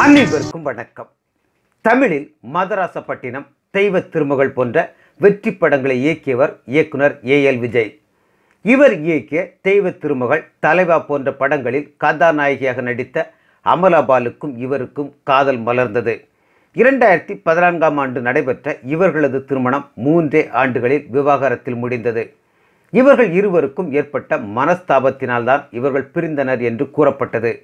அனைவருக்கும் வணக்கம் தமிழில் மதராசப்பட்டினம் தெய்வ திருமகள் போன்ற வெற்றி படங்களை இயக்கியவர் இயக்குனர் ஏ எல் விஜய் இவர் இயக்கிய தெய்வ திருமகள் தலைவா போன்ற படங்களில் கதாநாயகியாக நடித்த அமலாபாலுக்கும் இவருக்கும் காதல் மலர்ந்தது இரண்டாயிரத்தி பதினான்காம் ஆண்டு நடைபெற்ற இவர்களது திருமணம் மூன்றே ஆண்டுகளில் விவாகரத்தில் முடிந்தது இவர்கள் இருவருக்கும் ஏற்பட்ட மனஸ்தாபத்தினால்தான் இவர்கள் பிரிந்தனர் என்று கூறப்பட்டது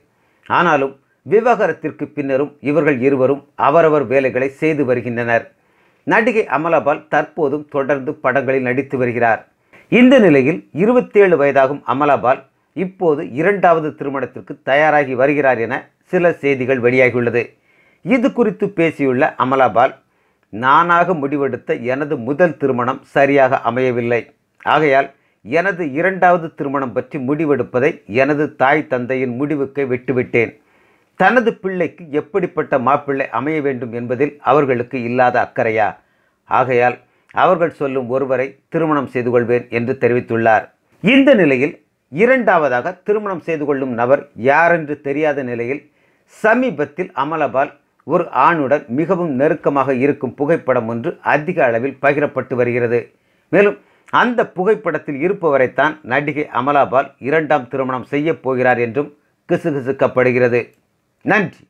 ஆனாலும் விவகாரத்திற்கு பின்னரும் இவர்கள் இருவரும் அவரவர் வேலைகளை செய்து வருகின்றனர் நடிகை அமலாபால் தற்போதும் தொடர்ந்து படங்களில் நடித்து வருகிறார் இந்த நிலையில் இருபத்தேழு வயதாகும் அமலாபால் இப்போது இரண்டாவது திருமணத்திற்கு தயாராகி வருகிறார் என சில செய்திகள் வெளியாகியுள்ளது இது குறித்து பேசியுள்ள அமலாபால் நானாக முடிவெடுத்த எனது முதல் திருமணம் சரியாக அமையவில்லை ஆகையால் எனது இரண்டாவது திருமணம் பற்றி முடிவெடுப்பதை எனது தாய் தந்தையின் முடிவுக்கு விட்டுவிட்டேன் தனது பிள்ளைக்கு எப்படிப்பட்ட மாப்பிள்ளை அமைய வேண்டும் என்பதில் அவர்களுக்கு இல்லாத அக்கறையா ஆகையால் அவர்கள் சொல்லும் ஒருவரை திருமணம் செய்து கொள்வேன் என்று தெரிவித்துள்ளார் இந்த நிலையில் இரண்டாவதாக திருமணம் செய்து கொள்ளும் நபர் யாரென்று தெரியாத நிலையில் சமீபத்தில் அமலபால் ஒரு ஆணுடன் மிகவும் நெருக்கமாக இருக்கும் புகைப்படம் ஒன்று அதிக அளவில் பகிரப்பட்டு வருகிறது மேலும் அந்த புகைப்படத்தில் இருப்பவரைத்தான் நடிகை அமலாபால் இரண்டாம் திருமணம் செய்யப் போகிறார் என்றும் கிசுகிசுக்கப்படுகிறது Nandi